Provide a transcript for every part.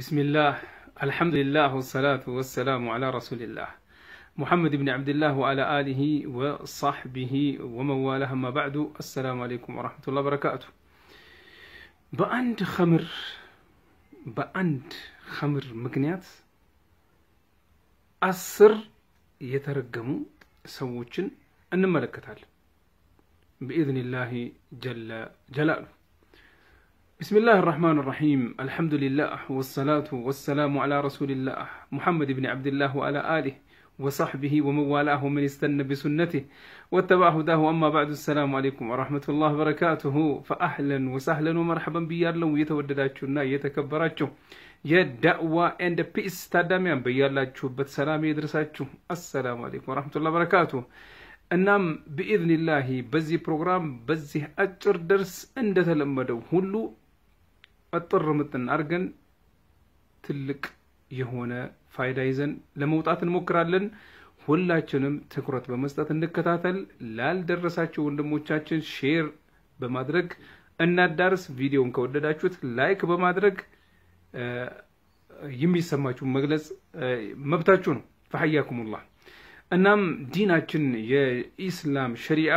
بسم الله الحمد لله والصلاة والسلام على رسول الله محمد بن عبد الله وعلى آله وصحبه ومن ما بعد السلام عليكم ورحمة الله وبركاته بأنت خمر بأنت خمر مكنيات أن ملكتال بإذن الله جل جلاله بسم الله الرحمن الرحيم الحمد لله والصلاة والسلام على رسول الله محمد بن عبد الله وعلى آله وصحبه وموالاه من ومن استنى بسنته واتبع هداه أما بعد السلام عليكم ورحمة الله وبركاته فأهلا وسهلا ومرحبا بيارلا ويتودداتشونا يتكبراتشو የዳዕዋ ኤንድ ፒስ يدرساتكم السلام عليكم ورحمة الله وبركاته ወረህመቱላህ بإذن الله بزي በዚህ بزي أجر درس عند تلمدو هلو አጥር ምጥን አድርገን ትልቅ የሆነ ፋይዳ ይዘን ለመውጣት እንሞክራለን። ሁላችንም ትኩረት በመስጠት እንከታተል። ላልደረሳቸው ወንድሞቻችን ሼር በማድረግ እናዳርስ። ቪዲዮን ከወደዳችሁት ላይክ በማድረግ የሚሰማችሁ መግለጽ መብታችሁ ነው። ፈሐያኩሙላህ። እናም ዲናችን የኢስላም ሸሪዓ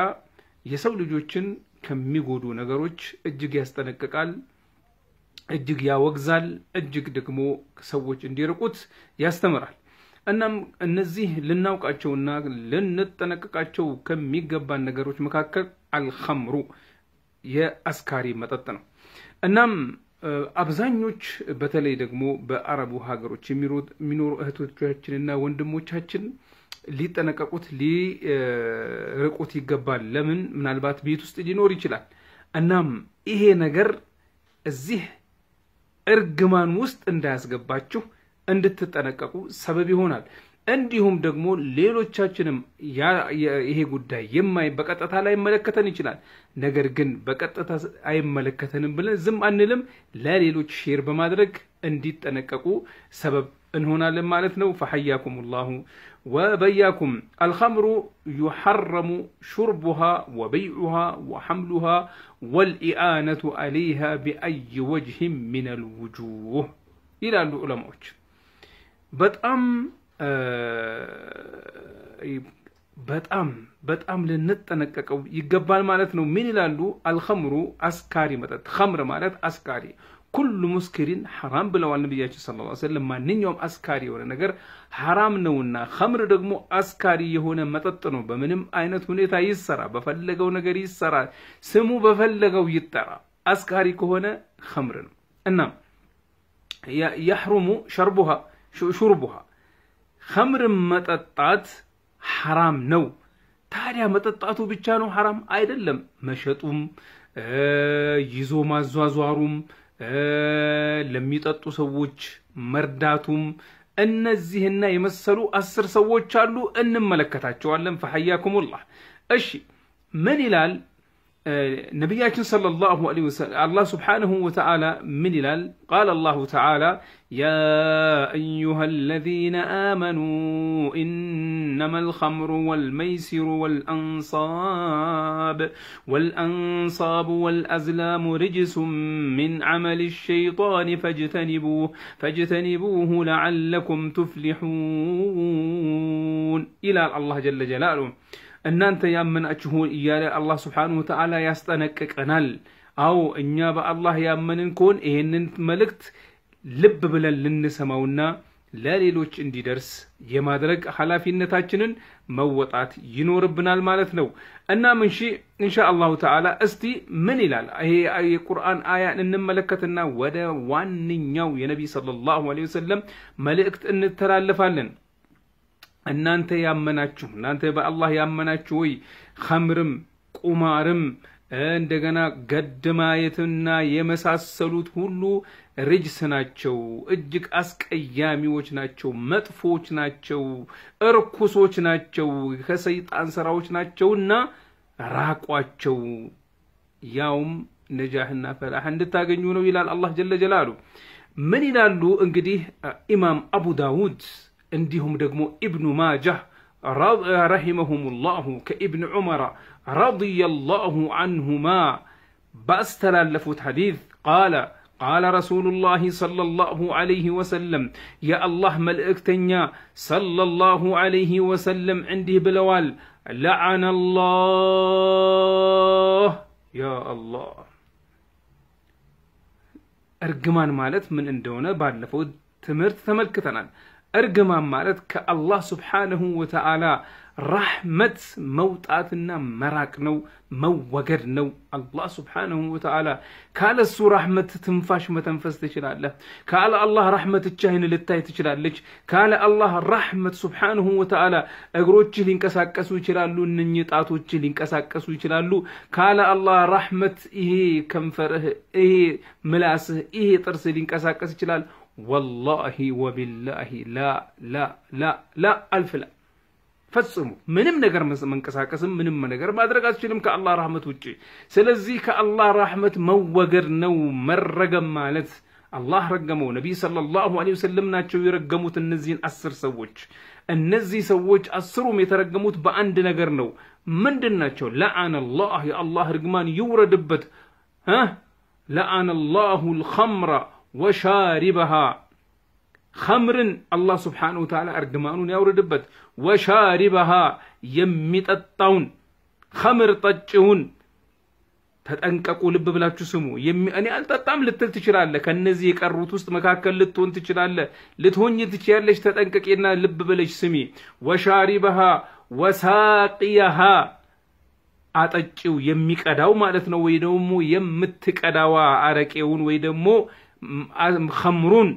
የሰው ልጆችን ከሚጎዱ ነገሮች እጅግ ያስጠነቅቃል። እጅግ ያወግዛል፣ እጅግ ደግሞ ሰዎች እንዲርቁት ያስተምራል። እናም እነዚህ ልናውቃቸውና ልንጠነቀቃቸው ከሚገባን ነገሮች መካከል አልኸምሩ የአስካሪ መጠጥ ነው። እናም አብዛኞች በተለይ ደግሞ በአረቡ ሀገሮች የሚኖሩ እህቶቻችንና ወንድሞቻችን ሊጠነቀቁት ሊርቁት ይገባል። ለምን? ምናልባት ቤት ውስጥ ሊኖር ይችላል። እናም ይሄ ነገር እዚህ እርግማን ውስጥ እንዳያስገባችሁ እንድትጠነቀቁ ሰበብ ይሆናል። እንዲሁም ደግሞ ሌሎቻችንም ይሄ ጉዳይ የማይ በቀጥታ ላይመለከተን ይችላል። ነገር ግን በቀጥታ አይመለከተንም ብለን ዝም አንልም። ለሌሎች ሼር በማድረግ እንዲጠነቀቁ ሰበብ እንሆናለን ማለት ነው። ፈሐያኩም ላሁ ወበያኩም። አልኸምሩ ዩሐረሙ ሹርቡሃ ወበይዑሃ ወሐምሉሃ ወልኢአነቱ አለይሃ ቢአይ ወጅህም ሚነል ውጁህ ይላሉ ዑለማዎች በጣም በጣም በጣም ልንጠነቀቀው ይገባል ማለት ነው። ምን ይላሉ? አልኸምሩ አስካሪ መጠጥ፣ ኸምር ማለት አስካሪ ኩሉ ሙስክሪን ሐራም ብለዋል ነቢያችን ስለ ላ ወሰለም። ማንኛውም አስካሪ የሆነ ነገር ሐራም ነውና፣ ኸምር ደግሞ አስካሪ የሆነ መጠጥ ነው። በምንም አይነት ሁኔታ ይሰራ፣ በፈለገው ነገር ይሰራ፣ ስሙ በፈለገው ይጠራ፣ አስካሪ ከሆነ ኸምር ነው እና የሕሩሙ ሸርቡሃ ሹርቡሃ ኸምርን መጠጣት ሐራም ነው። ታዲያ መጠጣቱ ብቻ ነው ሐራም አይደለም። መሸጡም ይዞ ማዟዟሩም ለሚጠጡ ሰዎች መርዳቱም እነዚህና የመሰሉ አስር ሰዎች አሉ፣ እንመለከታቸዋለን። ፈሐያኩሙላህ። እሺ ምን ይላል اكن صلى الله عليه وسلم الله سبحانه وتعالى من الال قال الله تعالى يا أيها الذين آمنوا إنما الخمر والميسر والأنصاب والأنصاب والأزلام رجس من عمل الشيطان فاجتنبوه فاجتنبوه لعلكم تفلحون إلى الله جل جلاله እናንተ ያመናችሁ እያለ አላህ ስብሓነሁ ወተዓላ ያስጠነቅቀናል። አዎ እኛ በአላህ ያመንን ከሆን ይህንን መልእክት ልብ ብለን ልንሰማውና ለሌሎች እንዲደርስ የማድረግ ኃላፊነታችንን መወጣት ይኖርብናል ማለት ነው እና ምንሺ እንሻ አላሁ ተዓላ እስቲ ምን ይላል ይሄ የቁርአን አያ እንመለከትና ወደ ዋነኛው የነቢ ሰለላሁ ዐለይሂ ወሰለም መልእክት እንተላለፋለን። እናንተ ያመናችሁ እናንተ በአላህ ያመናችሁ ወይ ኸምርም ቁማርም እንደገና ገድማየትና የመሳሰሉት ሁሉ ርጅስ ናቸው፣ እጅግ አስቀያሚዎች ናቸው፣ መጥፎች ናቸው፣ እርኩሶች ናቸው፣ ከሰይጣን ስራዎች ናቸውና ራቋቸው። ያውም ነጃህና ፈላህ እንድታገኙ ነው ይላል አላህ ጀለ ጀላሉ። ምን ይላሉ እንግዲህ ኢማም አቡ ዳውድ عندهم دقمو ابن ماجه رحمهم الله كابن عمر رضي الله عنهما باستلالفوت حديث قال قال رسول الله صلى الله عليه وسلم يا الله ملئكتنيا صلى الله عليه وسلم عندي بلوال لعن الله يا الله ارجمان مالت من اندونه بالفوت تمرت تملكتنا እርግማን ማለት ከአላህ ስብሓንሁ ወተዓላ ራሕመት መውጣትና መራቅ ነው፣ መወገድ ነው። አላህ ስብሓንሁ ወተዓላ ካለ እሱ ራሕመት ትንፋሽ መተንፈስ ትችላለህ። ካለ አላህ ራሕመት እቻህን ልታይ ትችላለች። ካለ አላህ ራሕመት ስብሓንሁ ወተዓላ እግሮችህ ሊንቀሳቀሱ ይችላሉ፣ እነኚህ ጣቶችህ ሊንቀሳቀሱ ይችላሉ። ካለ አላህ ራሕመት ይሄ ከንፈርህ፣ ይሄ ምላስህ፣ ይሄ ጥርስህ ሊንቀሳቀስ ይችላል። والله وبالله لا لا لا لا ألف لا فصموا منم نجر من قساقسم منم نجر ما ادرك اشيلم كالله رحمت وجي سلازي كالله رحمت موجر نو مرغم مالت الله رقمه نبي صلى الله عليه وسلم ناتشو يرقموت النزين أسر سووش النزي سووش أسروا ميترقموت بأند نو من دناتشو لعن الله يا الله رجمان يوردبت ها لأن الله الخمر ወሻሪበሃ ኸምርን አላህ ስብሓነሁ ወተዓላ እርግማኑን ያውርድበት። ወሻሪበሃ የሚጠጣውን ኸምር ጠጭውን ተጠንቀቁ። ልብ ብላችሁ ስሙ። እኔ አልጠጣም ልትል ትችላለህ። ከእነዚህ የቀሩት ውስጥ መካከል ልትሆን ትችላለህ፣ ልትሆኝ ትችያለሽ። ተጠንቀቂና ልብ ብለሽ ስሚ። ወሻሪበሃ ወሳቅየሃ አጠጪው የሚቀዳው ማለት ነው፣ ወይ ደግሞ የምትቀዳዋ አረቄውን ወይ ደግሞ ከምሩን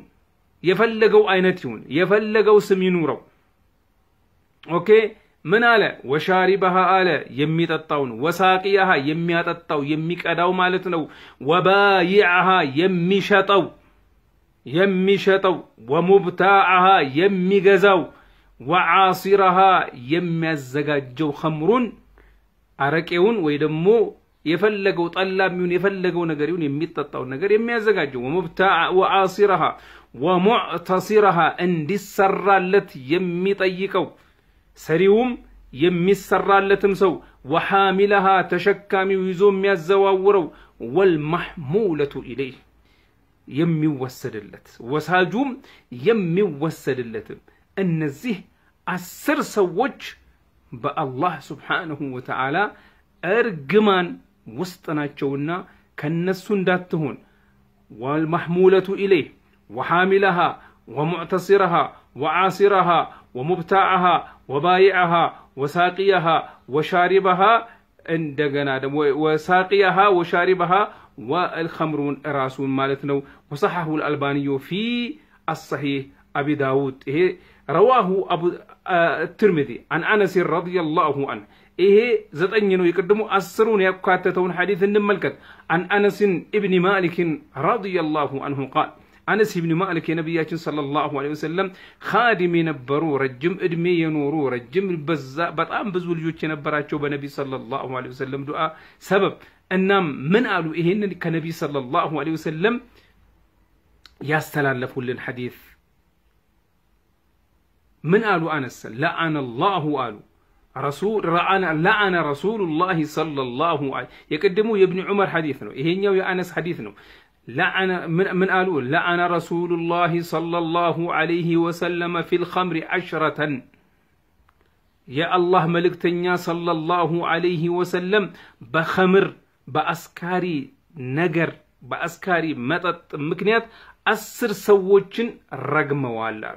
የፈለገው አይነት ይሁን የፈለገው ስም ይኑረው ኦኬ ምን አለ ወሻሪበሃ አለ የሚጠጣውን ወሳቂያሃ የሚያጠጣው የሚቀዳው ማለት ነው ወባይዓሃ የሚሸጠው የሚሸጠው ወሙብታዓሃ የሚገዛው ወዓሲረሃ የሚያዘጋጀው ከምሩን አረቄውን ወይ ደግሞ يفلقوا طلاب يفلقوا الطاو يميتطاو نجر يميازجاجو ومبتاع وعاصرها ومعتصرها عند يمي يميطيقو سريوم يميسرالتم سو وحاملها تشكامي ويزوم يزواورو والمحمولة إليه يمي اللت وساجوم يمي أن الزه السر አስር بأ الله سبحانه وتعالى أرجمان وسطناچونا كنسو انداتهون والمحمولة إليه وحاملها ومعتصرها وعاصرها ومبتاعها وبايعها وساقيها وشاربها اندقنا ደግሞ ወሳቅያሃ ወሻሪበሃ راسون مالتنا وصححه الألباني في الصحيح أبي داود إيه رواه أبو الترمذي عن أنس رضي الله عنه إيه زتنينو يقدموا أسرون يقاتتون حديث النملكة عن أنس ابن مالك رضي الله عنه قال አነስ ኢብን ማሊክ የነቢያችን ሰለላሁ ዐለይሂ ወሰለም ኻዲም የነበሩ ረጅም እድሜ የኖሩ ረጅም በዛ በጣም ብዙ ልጆች የነበራቸው በነቢይ ሰለላሁ ዐለይሂ ወሰለም ዱዓ ሰበብ እናም ምን አሉ? ይሄንን ከነቢይ ሰለላሁ ዐለይሂ ወሰለም ያስተላለፉልን ሐዲስ من قالوا أنس لعن الله قالوا رسول رأنا لعن رسول الله صلى الله عليه يقدموا يا ابن عمر حديثنا ነው يا أنس حديثنا لعن من قالوا لعن رسول الله صلى الله عليه وسلم في الخمر عشرة يا الله تنيا صلى الله عليه وسلم بخمر بأسكاري نجر بأسكاري متت مكنيات أسر سووچن رقم والله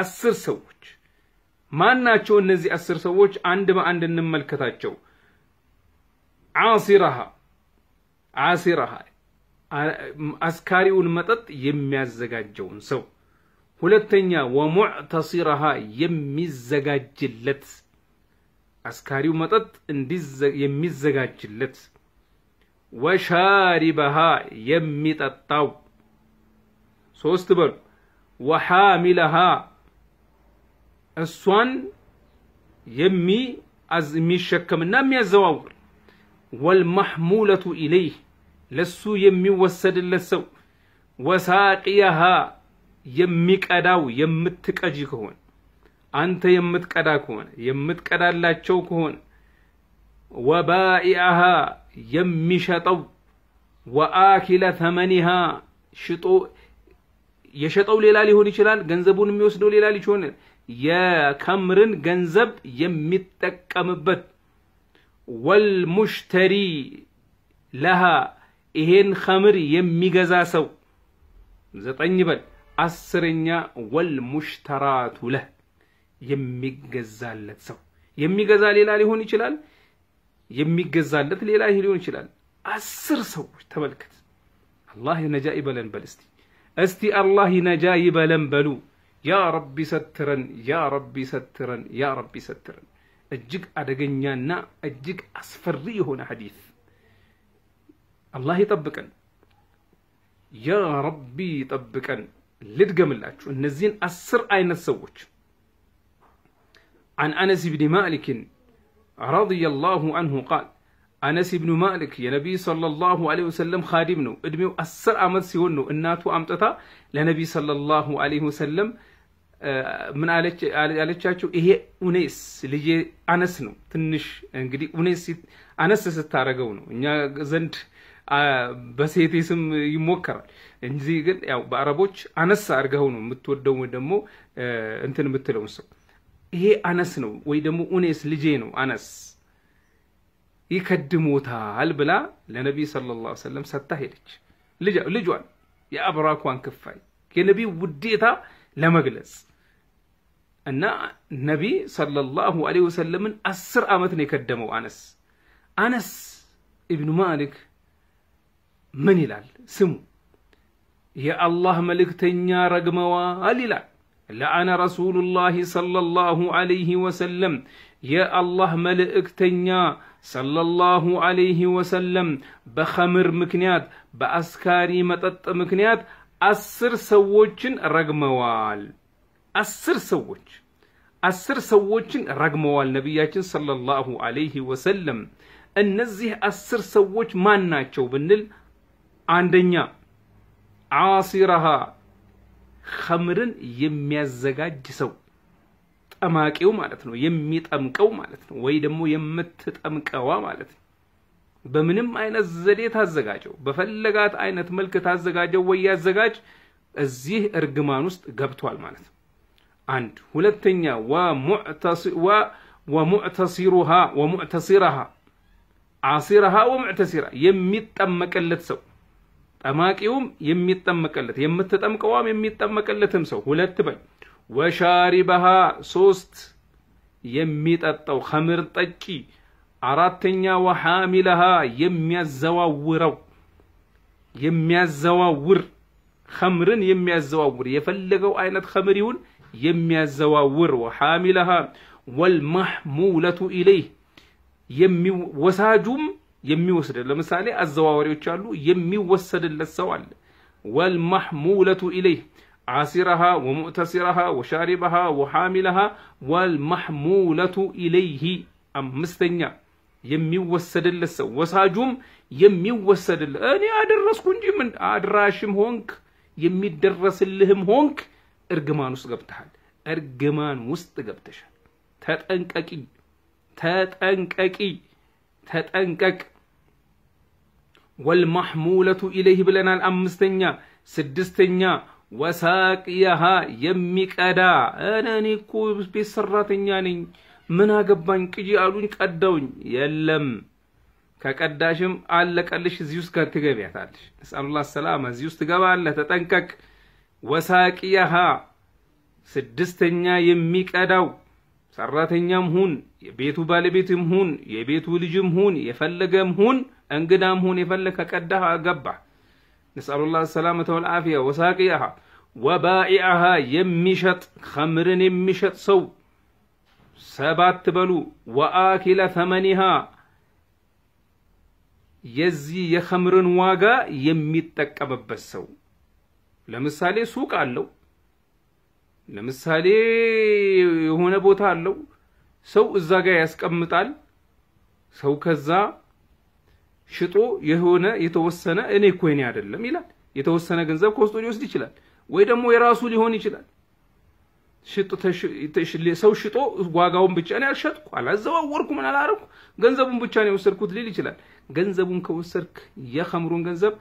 አስር ሰዎች ማናቸው እነዚህ አስር ሰዎች አንድ በአንድ እንመልከታቸው። አሲራሃ ዓሲረሃ አስካሪውን መጠጥ የሚያዘጋጀውን ሰው፣ ሁለተኛ ወሙዕተሲራሃ የሚዘጋጅለት አስካሪው መጠጥ የሚዘጋጅለት፣ ወሻሪበሃ የሚጠጣው ሶስት በሉ፣ ወሓሚለሃ እሷን የሚሸከምና የሚያዘዋውር ወልማሕሙለቱ ኢለይህ ለሱ የሚወሰድለት ሰው ወሳቂያሃ የሚቀዳው የምትቀጂ ከሆነ አንተ የምትቀዳ ከሆነ የምትቀዳላቸው ከሆነ ወባኢአሃ የሚሸጠው ወአኪለ ተመኒሃ ሽጦ የሸጠው ሌላ ሊሆን ይችላል። ገንዘቡን የሚወስደው ሌላ ሊሆን የከምርን ገንዘብ የሚጠቀምበት ወልሙሽተሪ ለሃ ይሄን ከምር የሚገዛ ሰው ዘጠኝ በል አስረኛ ወልሙሽተራቱ ለህ የሚገዛለት ሰው የሚገዛ ሌላ ሊሆን ይችላል፣ የሚገዛለት ሌላ ሊሆን ይችላል። አስር ሰዎች ተመልከት። አላህ ነጃ ይበለን በል እስቲ እስቲ አላህ ነጃ ይበለን በሉ። يا ربي سترن يا ربي سترن يا ربي سترن اجيك ادغنيا نا اجيك اسفري هنا حديث الله يطبقن يا ربي طبقن لدغملاچو انزين 10 عين السوچ عن انس بن مالك رضي الله عنه قال انس بن مالك يا نبي صلى الله عليه وسلم خادم نو ادميو 10 عام سيون نو اناتو امطتا للنبي صلى الله عليه وسلم ምን አለቻቸው? ይሄ ኡኔስ ልጄ አነስ ነው። ትንሽ እንግዲህ ኡኔስ አነስ ስታደርገው ነው እኛ ዘንድ በሴቴ ስም ይሞከራል እንጂ ግን ያው በአረቦች አነስ አድርገው ነው የምትወደው ወይ ደግሞ እንትን የምትለውን ሰው ይሄ አነስ ነው ወይ ደግሞ ኡኔስ ልጄ ነው አነስ ይከድሞታል ብላ ለነቢይ ሰለላሁ ዐለይሂ ወሰለም ሰታ ሄደች። ልጇን የአብራኳን ክፋይ የነቢይ ውዴታ لمجلس أن النبي صلى الله عليه وسلم أسر آمتنا يكدمه أنس أنس ابن مالك من يلال سمو يا الله ملك تنيا رقموا أليلا لا أنا رسول الله صلى الله عليه وسلم يا الله ملك تنيا صلى الله عليه وسلم بخمر مكنيات بأسكاري متط مكنيات አስር ሰዎችን ረግመዋል። አስር ሰዎች አስር ሰዎችን ረግመዋል ነቢያችን ሰለላሁ አለይህ ወሰለም። እነዚህ አስር ሰዎች ማን ናቸው ብንል፣ አንደኛ ዓሲረሃ ኸምርን የሚያዘጋጅ ሰው ጠማቂው ማለት ነው፣ የሚጠምቀው ማለት ነው፣ ወይ ደግሞ የምትጠምቀዋ ማለት ነው። በምንም አይነት ዘዴ ታዘጋጀው፣ በፈለጋት አይነት መልክ ታዘጋጀው ወይ ያዘጋጅ፣ እዚህ እርግማን ውስጥ ገብቷል ማለት ነው። አንድ ሁለተኛ፣ ወሙዕተሲሩሃ ወሙዕተሲራሃ አሲራሃ ወሙዕተሲራ የሚጠመቅለት ሰው ጠማቂውም የሚጠመቅለት የምትጠምቀዋም የሚጠመቅለትም ሰው ሁለት በል። ወሻሪበሃ ሶስት የሚጠጣው ኸምር ጠጪ አራተኛ ወሐሚለሃ የሚያዘዋውረው የሚያዘዋውር ኸምርን የሚያዘዋውር የፈለገው አይነት ኸምር ይሁን የሚያዘዋውር ወሐሚለሃ ወልመሕሙለቱ ኢለይህ ወሳጁም የሚወስድ ለምሳሌ አዘዋዋሪዎች አሉ። የሚወሰድለት ሰው አለ። ወልመሕሙለቱ ኢለይህ ዓሲረሃ ወሙዕተሲረሃ ወሻሪበሃ ወሓሚለሃ ወልመሕሙለቱ ኢለይህ አምስተኛ የሚወሰድለት ሰው ወሳጁም የሚወሰድለት እኔ አደረስኩ እንጂ ምን አድራሽም ሆንክ የሚደረስልህም ሆንክ እርግማን ውስጥ ገብተሃል። እርግማን ውስጥ ገብተሻል። ተጠንቀቂ፣ ተጠንቀቂ፣ ተጠንቀቅ። ወልማሕሙለቱ ኢለይህ ብለናል። አምስተኛ ስድስተኛ ወሳቅያሃ የሚቀዳ እኔ እኮ ቤት ሰራተኛ ነኝ ምን አገባኝ ቅጂ አሉኝ፣ ቀዳውኝ። የለም ከቀዳሽም አለቀልሽ፣ እዚህ ውስጥ ትገቢያታለሽ። ነስአሉላህ ሰላማ፣ እዚህ ውስጥ ትገባለህ። ተጠንቀቅ። ወሳቅያሃ ስድስተኛ የሚቀዳው ሰራተኛም ሁን የቤቱ ባለቤትም ሁን የቤቱ ልጅም ሁን የፈለገም ሁን እንግዳም ሁን የፈለግ ከቀዳህ አገባህ። ነስአሉላህ ሰላመተ ወልዓፊያ። ወሳቅያሃ ወባኢአሃ የሚሸጥ ኸምርን የሚሸጥ ሰው ሰባት በሉ ወአኪለ ተመኒሃ የዚህ የኸምርን ዋጋ የሚጠቀምበት ሰው ለምሳሌ ሱቅ አለው፣ ለምሳሌ የሆነ ቦታ አለው። ሰው እዛ ጋር ያስቀምጣል። ሰው ከዛ ሽጦ የሆነ የተወሰነ እኔ ኮይኔ አይደለም ይላል። የተወሰነ ገንዘብ ከውስጡ ሊወስድ ይችላል፣ ወይ ደግሞ የራሱ ሊሆን ይችላል። ሰው ሽጦ ዋጋውን ብቻ ነው ያልሸጥኩ፣ አላዘዋወርኩ፣ ምን አላረኩ፣ ገንዘቡን ብቻ ነው የወሰድኩት ሊል ይችላል። ገንዘቡን ከወሰድክ የኸምሩን ገንዘብ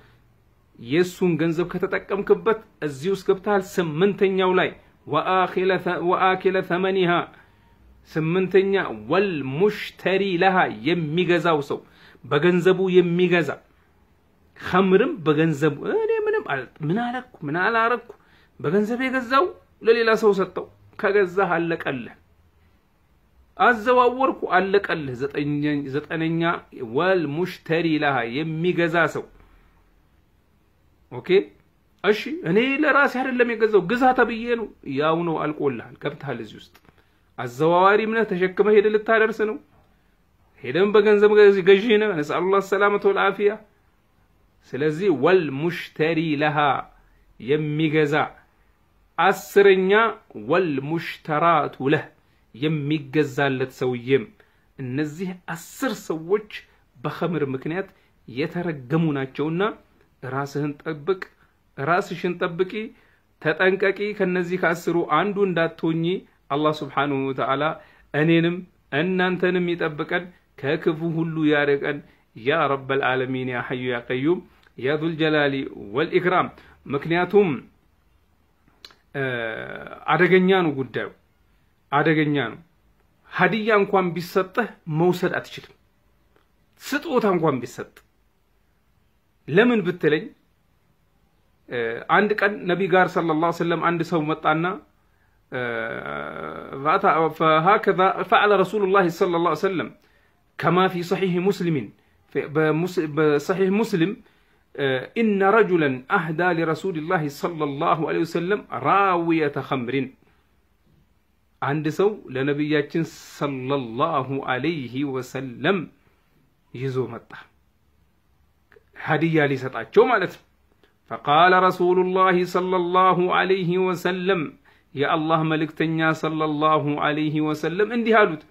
የእሱን ገንዘብ ከተጠቀምክበት እዚህ ውስጥ ገብተሃል። ስምንተኛው ላይ ወአኪለ ተመኒሃ ስምንተኛ ወልሙሽተሪ ለሃ የሚገዛው ሰው በገንዘቡ የሚገዛ ኸምርም በገንዘቡ እኔ ምንም ምን አለኩ ምን አላረኩ በገንዘብ የገዛው ለሌላ ሰው ሰጠው። ከገዛህ አለቀልህ። አዘዋወርኩ አለቀልህ። ዘጠነኛ ወል ሙሽተሪ ለሃ የሚገዛ ሰው ኦኬ። እሺ እኔ ለራሴ አይደለም የገዛው ግዛ ተብዬ ነው። ያው ነው አልቆልሃል፣ ገብተሃል እዚህ ውስጥ። አዘዋዋሪ ምነህ ተሸክመ ሄደ ልታደርስ ነው። ሄደም በገንዘብ ገዢ ነህ። ነስአሉላህ ሰላመት ወልአፊያ። ስለዚህ ወል ሙሽተሪ ለሃ የሚገዛ አስረኛ ወል ሙሽተራቱ ለህ የሚገዛለት ሰውዬም እነዚህ አስር ሰዎች በኸምር ምክንያት የተረገሙ ናቸውና ራስህን ጠብቅ፣ ራስሽን ጠብቂ፣ ተጠንቀቂ። ከነዚህ ከአስሩ አንዱ እንዳትሆኚ አላህ ስብሓንሁ ወተዓላ እኔንም እናንተንም ይጠብቀን፣ ከክፉ ሁሉ ያርቀን። ያ ረበል ዓለሚን ያ ሐዩ ያ ቀዩም ያ ዙልጀላሊ ወልኢክራም ምክንያቱም አደገኛ ነው ጉዳዩ፣ አደገኛ ነው። ሀዲያ እንኳን ቢሰጥህ መውሰድ አትችልም። ስጦታ እንኳን ቢሰጥ ለምን ብትለኝ፣ አንድ ቀን ነቢይ ጋር ሰለላሁ ዐለይሂ ወሰለም አንድ ሰው መጣና ፈሀከዛ ፈዐለ ረሱሉላህ ሰለላሁ ዐለይሂ ወሰለም ከማ ፊ ሰሒሕ ሙስሊሚን በሰሒሕ ሙስሊም إن رجلا أهدى لرسول الله صلى الله عليه وسلم راوية خمر አንድ ሰው ለነቢያችን ሰለላሁ አለይህ ወሰለም ይዞ መጣ ሀዲያ ሊሰጣቸው ማለት ነው ፈቃለ ረሱሉ ላህ ሰለ ላሁ አለይህ ወሰለም የአላህ መልእክተኛ ሰለ ላሁ አለይህ ወሰለም እንዲህ አሉት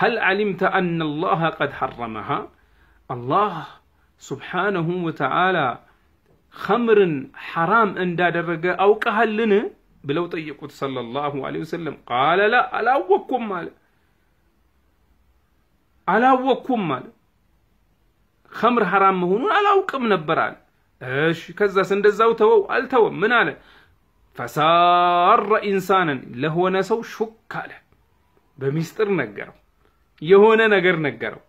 هل علمت أن الله قد حرمها الله ሱብሓነሁ ወተዓላ ኸምርን ሐራም እንዳደረገ አውቀሃልን ብለው ጠየቁት ሰለላሁ ዐለይሂ ወሰለም። ቃለ ላ አላወቅኩም አለ አላወቅኩም አለ ኸምር ሐራም መሆኑን አላውቅም ነበር አለ። እሺ ከዛስ እንደዛው ተወው? አልተወም። ምን አለ? ፈሳረ ኢንሳንን ለሆነ ሰው ሹክ አለ። በሚስጥር ነገረው፣ የሆነ ነገር ነገረው።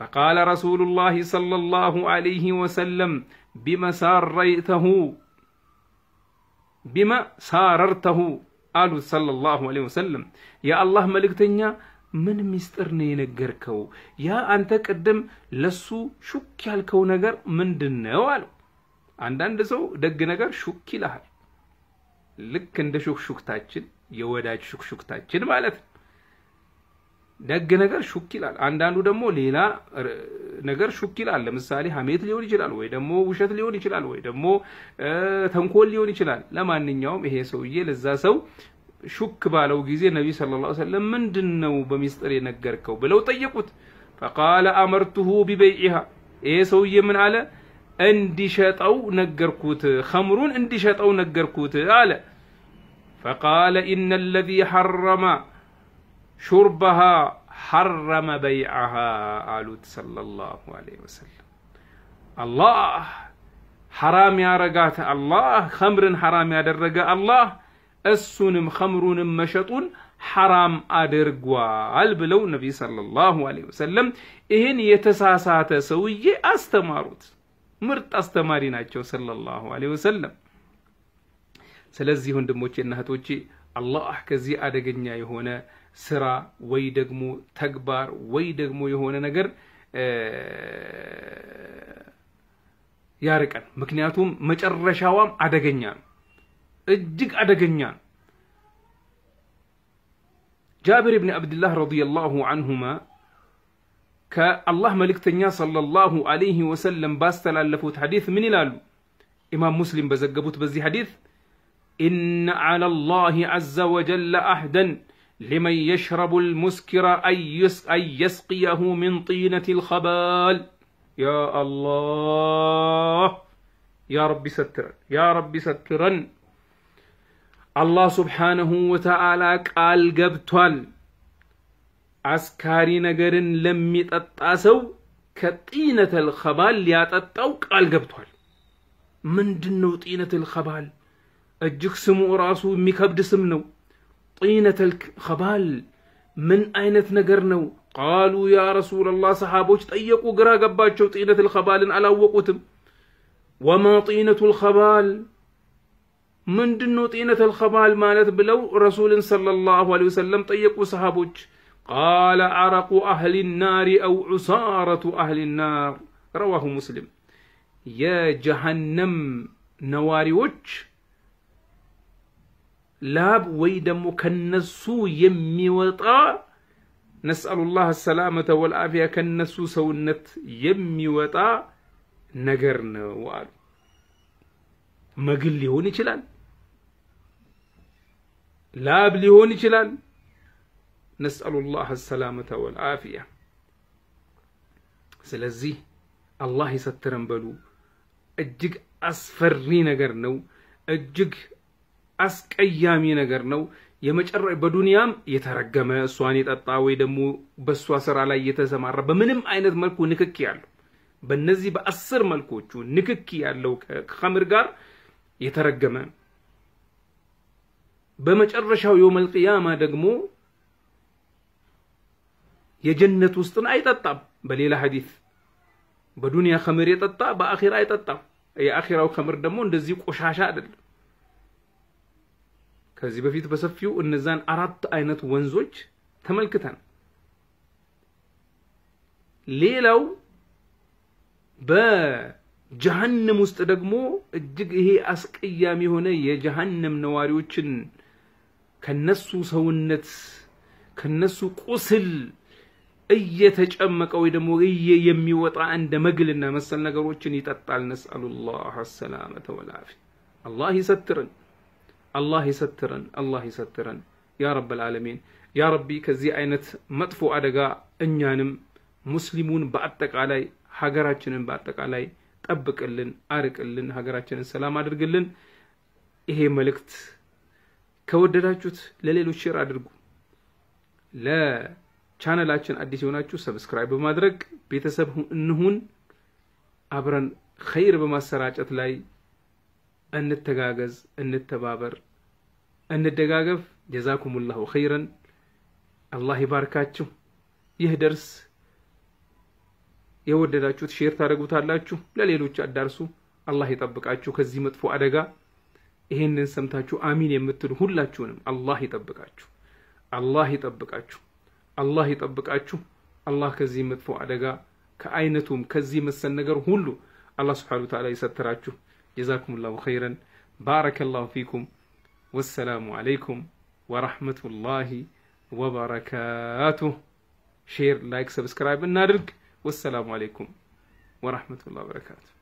فقال رسول الله صلى الله عليه وسلم بم ساريته بم ساررته አሉ ሰለላሁ ዐለይሂ ወሰለም የአላህ መልእክተኛ ምን ሚስጥር ነው የነገርከው? ያ አንተ ቅድም ለሱ ሹክ ያልከው ነገር ምንድን ነው አለው። አንዳንድ ሰው ደግ ነገር ሹክ ይልሃል። ልክ እንደ ሹክሹክታችን የወዳጅ ሹክሹክታችን ማለት ነው። ደግ ነገር ሹክ ይላል። አንዳንዱ ደግሞ ሌላ ነገር ሹክ ይላል። ለምሳሌ ሀሜት ሊሆን ይችላል፣ ወይ ደግሞ ውሸት ሊሆን ይችላል፣ ወይ ደግሞ ተንኮል ሊሆን ይችላል። ለማንኛውም ይሄ ሰውዬ ለዛ ሰው ሹክ ባለው ጊዜ ነቢዩ ሰለላሁ ዐለይሂ ወሰለም ምንድን ነው በሚስጥር የነገርከው ብለው ጠየቁት። ፈቃለ አመርቱሁ ቢበይዒሃ ይሄ ሰውዬ ምን አለ? እንዲሸጠው ነገርኩት፣ ኸምሩን እንዲሸጠው ነገርኩት አለ። ፈቃለ ኢነ ለዚ ሐረማ ሹርበሃ ሐረመ በይዐሃ አሉት ሰለላሁ ዐለይሂ ወሰለም። አላህ ሐራም ያረጋት አላህ ኸምርን ሐራም ያደረገ አላህ እሱንም ኸምሩንም መሸጡን ሐራም አድርጓል ብለው ነቢይ ሰለላሁ ዐለይሂ ወሰለም ይህን የተሳሳተ ሰውዬ አስተማሩት። ምርጥ አስተማሪ ናቸው ሰለላሁ ዐለይሂ ወሰለም። ስለዚህ ወንድሞቼና እህቶቼ አላህ ከዚህ አደገኛ የሆነ ስራ ወይ ደግሞ ተግባር ወይ ደግሞ የሆነ ነገር ያርቀን። ምክንያቱም መጨረሻዋም አደገኛ ነው፣ እጅግ አደገኛ ነው። ጃብር ብን አብድላህ ረዲየላሁ አንሁማ ከአላህ መልእክተኛ ሰለላሁ አለይህ ወሰለም ባስተላለፉት ሐዲት ምን ይላሉ? ኢማም ሙስሊም በዘገቡት በዚህ ሐዲት إن على الله عز وجل أهدا لمن يشرب المسكر أن يسقيه من طينة الخبال يا الله يا رب سترا يا رب سترا الله سبحانه وتعالى قال قبتوال عسكاري نقر لم يتأسو كطينة الخبال يتأسو قال قبتوال من دنو طينة الخبال እጅግ ስሙ ራሱ የሚከብድ ስም ነው። ጢነተል ኸባል ምን አይነት ነገር ነው? ቃሉ ያ ረሱለላህ ሰሓቦች ጠየቁ፣ ግራ ገባቸው። ጢነተል ኸባልን አላወቁትም። ወማ ጢነቱል ኸባል ምንድን ነው ጢነተል ኸባል ማለት ብለው ረሱልን ሰለላሁ ዐለይሂ ወሰለም ጠየቁ ሰሓቦች። ቃለ አረቁ አህሊ ናሪ አው ዑሳረቱ አህሊ ናር ረዋሁ ሙስሊም የጀሃነም ነዋሪዎች ላብ ወይ ደግሞ ከነሱ የሚወጣ ነስአሉላህ ሰላመተ ወልአፊያ ከነሱ ሰውነት የሚወጣ ነገር ነው አሉ። መግል ሊሆን ይችላል፣ ላብ ሊሆን ይችላል። ነስአሉላህ ሰላመተ ወልአፊያ። ስለዚህ አላህ የሰተረን በሉ። እጅግ አስፈሪ ነገር ነው። እጅግ አስቀያሚ ነገር ነው። የመጨረሻ በዱንያም የተረገመ እሷን የጠጣ ወይ ደግሞ በእሷ ስራ ላይ የተሰማራ በምንም አይነት መልኩ ንክኪ ያለው በእነዚህ በአስር መልኮቹ ንክኪ ያለው ከኸምር ጋር የተረገመ በመጨረሻው የውመል ቂያማ ደግሞ የጀነት ውስጥን አይጠጣም። በሌላ ሐዲስ በዱንያ ኸምር የጠጣ በአኺራ አይጠጣም። የአኺራው ኸምር ደግሞ እንደዚህ ቆሻሻ አይደለም። ከዚህ በፊት በሰፊው እነዛን አራት አይነት ወንዞች ተመልክተን ሌላው በጀሃነም ውስጥ ደግሞ እጅግ ይሄ አስቀያሚ የሆነ የጀሃነም ነዋሪዎችን ከነሱ ሰውነት ከነሱ ቁስል እየተጨመቀ ወይ ደግሞ እየ የሚወጣ እንደ መግልና መሰል ነገሮችን ይጠጣል። ነስአሉላህ ሰላመተ ወላፊ አላህ ይሰትርን። አላህ ይሰትረን፣ አላህ ይሰትረን ያ ረበል ዓለሚን። ያ ረቢ ከዚህ አይነት መጥፎ አደጋ እኛንም ሙስሊሙን በአጠቃላይ ሀገራችንን በአጠቃላይ ጠብቅልን፣ አርቅልን፣ ሀገራችንን ሰላም አድርግልን። ይሄ መልእክት ከወደዳችሁት ለሌሎች ሼር አድርጉ። ለቻነላችን አዲስ የሆናችሁ ሰብስክራይብ በማድረግ ቤተሰብ እንሁን። አብረን ኸይር በማሰራጨት ላይ እንተጋገዝ፣ እንተባበር፣ እንደጋገፍ። ጀዛኩሙላሁ ኸይረን። አላህ ይባርካችሁ። ይህ ደርስ የወደዳችሁት ሼር ታደርጉታላችሁ፣ ለሌሎች አዳርሱ። አላህ ይጠብቃችሁ ከዚህ መጥፎ አደጋ። ይሄንን ሰምታችሁ አሚን የምትሉ ሁላችሁንም አላህ ይጠብቃችሁ፣ አላህ ይጠብቃችሁ፣ አላህ ይጠብቃችሁ። አላህ ከዚህ መጥፎ አደጋ ከአይነቱም ከዚህ መሰል ነገር ሁሉ አላህ ስብሐነሁ ወተዓላ ይሰትራችሁ። جزاكم الله خيرا بارك الله فيكم والسلام عليكم ورحمة الله وبركاته شير لايك سبسكرايب النادرك والسلام عليكم ورحمة الله وبركاته